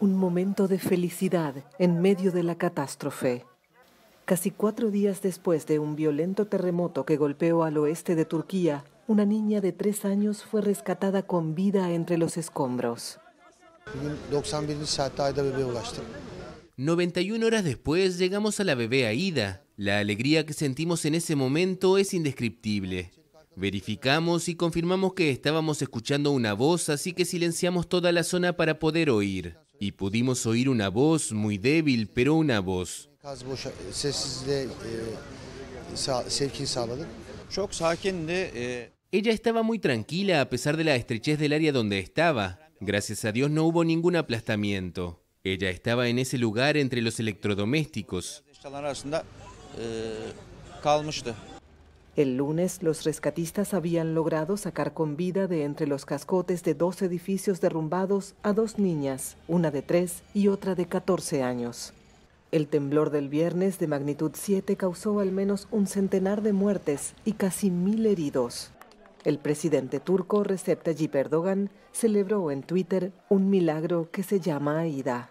Un momento de felicidad en medio de la catástrofe. Casi cuatro días después de un violento terremoto que golpeó al oeste de Turquía, una niña de tres años fue rescatada con vida entre los escombros. 91 horas después llegamos a la bebé Aida. La alegría que sentimos en ese momento es indescriptible. Verificamos y confirmamos que estábamos escuchando una voz, así que silenciamos toda la zona para poder oír. Y pudimos oír una voz muy débil, pero una voz. Ella estaba muy tranquila a pesar de la estrechez del área donde estaba. Gracias a Dios no hubo ningún aplastamiento. Ella estaba en ese lugar entre los electrodomésticos. El lunes, los rescatistas habían logrado sacar con vida de entre los cascotes de dos edificios derrumbados a dos niñas, una de tres y otra de 14 años. El temblor del viernes de magnitud 7 causó al menos un centenar de muertes y casi mil heridos. El presidente turco Recep Tayyip Erdogan celebró en Twitter un milagro que se llama Aida.